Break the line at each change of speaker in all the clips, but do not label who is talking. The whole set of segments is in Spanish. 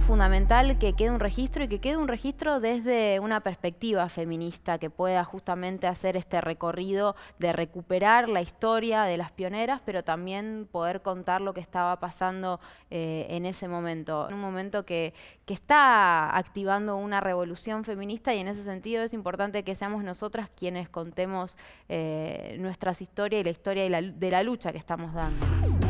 fundamental que quede un registro y que quede un registro desde una perspectiva feminista que pueda justamente hacer este recorrido de recuperar la historia de las pioneras, pero también poder contar lo que estaba pasando eh, en ese momento. En un momento que, está activando una revolución feminista y en ese sentido es importante que seamos nosotras quienes contemos eh, nuestras historias y la historia de la lucha que estamos dando.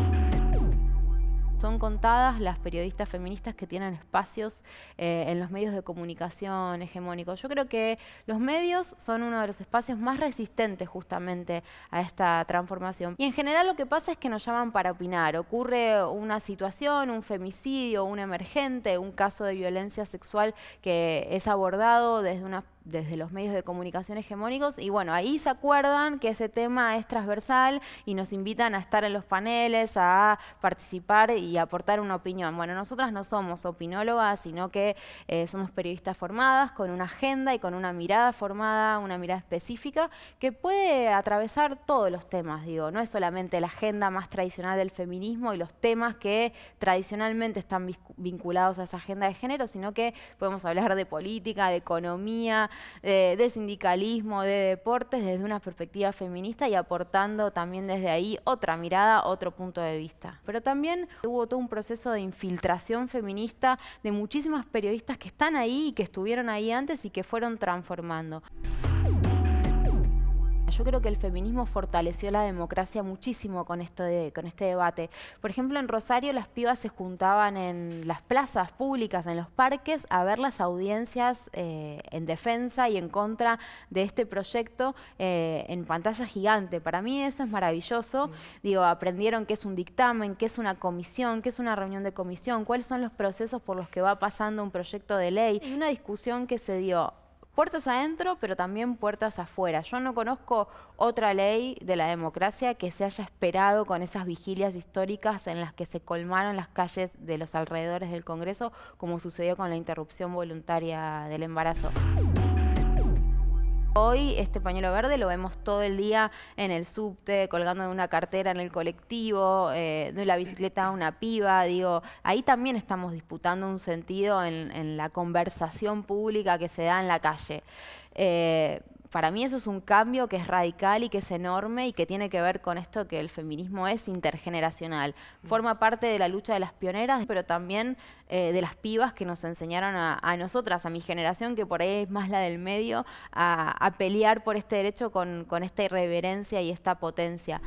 Son contadas las periodistas feministas que tienen espacios eh, en los medios de comunicación hegemónicos. Yo creo que los medios son uno de los espacios más resistentes justamente a esta transformación. Y en general lo que pasa es que nos llaman para opinar. Ocurre una situación, un femicidio, un emergente, un caso de violencia sexual que es abordado desde una desde los medios de comunicación hegemónicos y bueno, ahí se acuerdan que ese tema es transversal y nos invitan a estar en los paneles, a participar y aportar una opinión. Bueno, nosotras no somos opinólogas, sino que eh, somos periodistas formadas con una agenda y con una mirada formada, una mirada específica que puede atravesar todos los temas, digo, no es solamente la agenda más tradicional del feminismo y los temas que tradicionalmente están vinculados a esa agenda de género, sino que podemos hablar de política, de economía, de, sindicalismo, de deportes, desde una perspectiva feminista y aportando también desde ahí otra mirada, otro punto de vista. Pero también hubo todo un proceso de infiltración feminista de muchísimas periodistas que están ahí y que estuvieron ahí antes y que fueron transformando. Yo creo que el feminismo fortaleció la democracia muchísimo con, esto de, con este debate. Por ejemplo, en Rosario las pibas se juntaban en las plazas públicas, en los parques, a ver las audiencias eh, en defensa y en contra de este proyecto eh, en pantalla gigante. Para mí eso es maravilloso. Mm. Digo, aprendieron qué es un dictamen, qué es una comisión, qué es una reunión de comisión, cuáles son los procesos por los que va pasando un proyecto de ley. Y una discusión que se dio puertas adentro, pero también puertas afuera. Yo no conozco otra ley de la democracia que se haya esperado con esas vigilias históricas en las que se colmaron las calles de los alrededores del Congreso, como sucedió con la interrupción voluntaria del embarazo. Hoy este pañuelo verde lo vemos todo el día en el subte, colgando de una cartera en el colectivo, eh, de la bicicleta a una piba, digo, ahí también estamos disputando un sentido en, la conversación pública que se da en la calle. Eh, para mí eso es un cambio que es radical y que es enorme y que tiene que ver con esto que el feminismo es intergeneracional. Mm. Forma parte de la lucha de las pioneras, pero también eh, de las pibas que nos enseñaron a, nosotras, a mi generación, que por ahí es más la del medio, a, pelear por este derecho con esta irreverencia y esta potencia.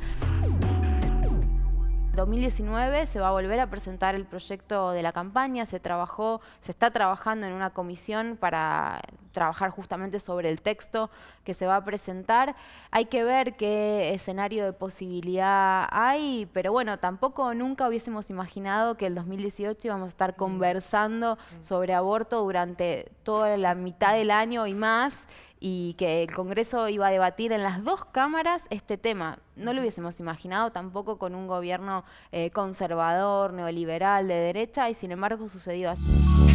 2019 se va a volver a presentar el proyecto de la campaña, se trabajó, se está trabajando en una comisión para trabajar justamente sobre el texto que se va a presentar. Hay que ver qué escenario de posibilidad hay, pero bueno, tampoco nunca hubiésemos imaginado que el 2018 íbamos a estar mm. conversando mm. sobre aborto durante toda la mitad del año y más y que el Congreso iba a debatir en las dos cámaras este tema. No lo hubiésemos imaginado tampoco con un gobierno eh, conservador, neoliberal, de derecha, y sin embargo sucedió así.